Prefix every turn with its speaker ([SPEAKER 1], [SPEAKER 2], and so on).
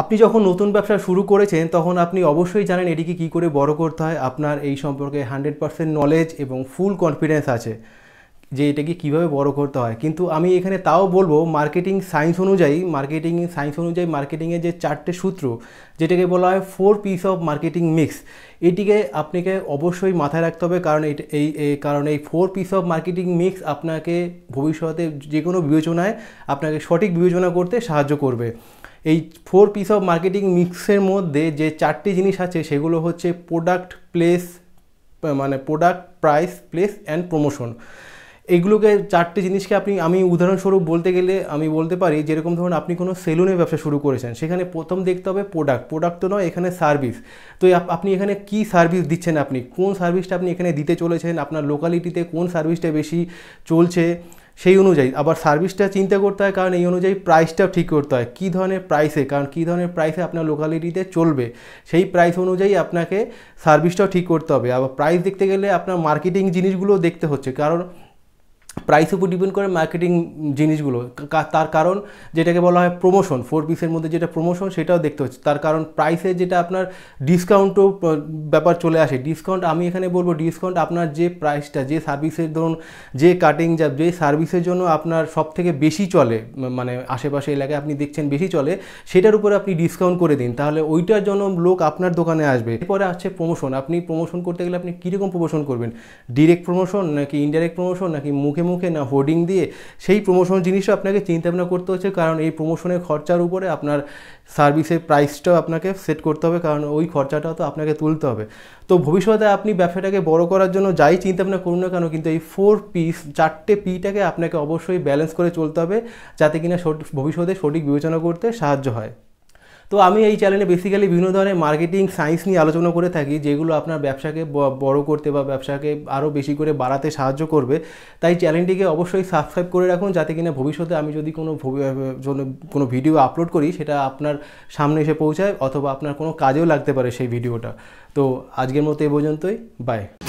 [SPEAKER 1] আপনি যখন নতুন ব্যবসা শুরু করেছেন তখন আপনি অবশ্যই জানেন এটিকে কি করে বড় করতে হয় আপনার এই সম্পর্কে হান্ড্রেড পারসেন্ট নলেজ এবং ফুল কনফিডেন্স আছে যে এটাকে কীভাবে বড় করতে হয় কিন্তু আমি এখানে তাও বলবো মার্কেটিং সায়েন্স অনুযায়ী মার্কেটিং সায়েন্স অনুযায়ী মার্কেটিংয়ের যে চারটে সূত্র যেটাকে বলা হয় four Ps of marketing mix এটিকে আপনাকে অবশ্যই মাথায় রাখতে হবে কারণ এই এই কারণ এই four Ps of marketing mix আপনাকে ভবিষ্যতে যে কোনো বিবেচনায় আপনাকে সঠিক বিবেচনা করতে সাহায্য করবে এই ফোর পিস অফ মার্কেটিং মিক্সের মধ্যে যে চারটি জিনিস আছে সেগুলো হচ্ছে প্রোডাক্ট প্লেস মানে product price place and promotion এইগুলোকে চারটে জিনিসকে আপনি আমি উদাহরণস্বরূপ বলতে গেলে আমি বলতে পারি যেরকম ধরুন আপনি কোনো সেলুনের ব্যবসা শুরু করেছেন সেখানে প্রথম দেখতে হবে প্রোডাক্ট প্রোডাক্ট তো নয় এখানে সার্ভিস তো আপনি এখানে কি সার্ভিস দিচ্ছেন আপনি কোন সার্ভিসটা আপনি এখানে দিতে চলেছেন আপনার লোকালিটিতে কোন সার্ভিসটা বেশি চলছে সেই অনুযায়ী আবার সার্ভিসটা চিন্তা করতে হয় কারণ এই অনুযায়ী প্রাইসটাও ঠিক করতে হয় কী ধরনের প্রাইসে কারণ কী ধরনের প্রাইসে আপনার লোকালিটিতে চলবে সেই প্রাইস অনুযায়ী আপনাকে সার্ভিসটাও ঠিক করতে হবে আবার প্রাইস দেখতে গেলে আপনার মার্কেটিং জিনিসগুলো দেখতে হচ্ছে কারণ প্রাইসের উপর ডিপেন্ড করে মার্কেটিং জিনিসগুলো তার কারণ যেটাকে বলা হয় প্রমোশন ফোর পিসের মধ্যে যেটা প্রমোশন সেটাও দেখতে হচ্ছে তার কারণ প্রাইসে যেটা আপনার ডিসকাউন্টও ব্যাপার চলে আসে ডিসকাউন্ট আমি এখানে বলবো ডিসকাউন্ট আপনার যে প্রাইসটা যে সার্ভিসের ধরুন যে কাটিং যা যে সার্ভিসের জন্য আপনার সব থেকে বেশি চলে মানে আশেপাশে এলাকায় আপনি দেখছেন বেশি চলে সেটার উপরে আপনি ডিসকাউন্ট করে দিন তাহলে ওইটার জন্য লোক আপনার দোকানে আসবে এরপরে আছে প্রমোশন আপনি প্রমোশন করতে গেলে আপনি কীরকম প্রমোশন করবেন ডিরেক্ট প্রমোশন নাকি ইনডাইরেক্ট প্রমোশন নাকি মুখে মুখে মুখে না হোর্ডিং দিয়ে সেই প্রমোশন জিনিসও আপনাকে চিন্তাভাবনা করতে হচ্ছে কারণ এই প্রমোশনের খরচার উপরে আপনার সার্ভিসের প্রাইসটাও আপনাকে সেট করতে হবে কারণ ওই খরচাটাও তো আপনাকে তুলতে হবে তো ভবিষ্যতে আপনি ব্যবসাটাকে বড় করার জন্য যাই চিন্তাভাবনা করুন না কেন কিন্তু এই ফোর পিস চারটে পিটাকে আপনাকে অবশ্যই ব্যালেন্স করে চলতে হবে যাতে কিনা ভবিষ্যতে সঠিক বিবেচনা করতে সাহায্য হয় তো আমি এই চ্যানেলে বেসিক্যালি বিভিন্ন ধরনের মার্কেটিং সায়েন্স নিয়ে আলোচনা করে থাকি যেগুলো আপনার ব্যবসাকে বড় করতে বা ব্যবসাকে আরও বেশি করে বাড়াতে সাহায্য করবে তাই চ্যানেলটিকে অবশ্যই সাবস্ক্রাইব করে রাখুন যাতে কিনা ভবিষ্যতে আমি যদি কোনো কোনো ভিডিও আপলোড করি সেটা আপনার সামনে এসে পৌঁছায় অথবা আপনার কোনো কাজেও লাগতে পারে সেই ভিডিওটা তো আজকের মতো এ পর্যন্তই বাই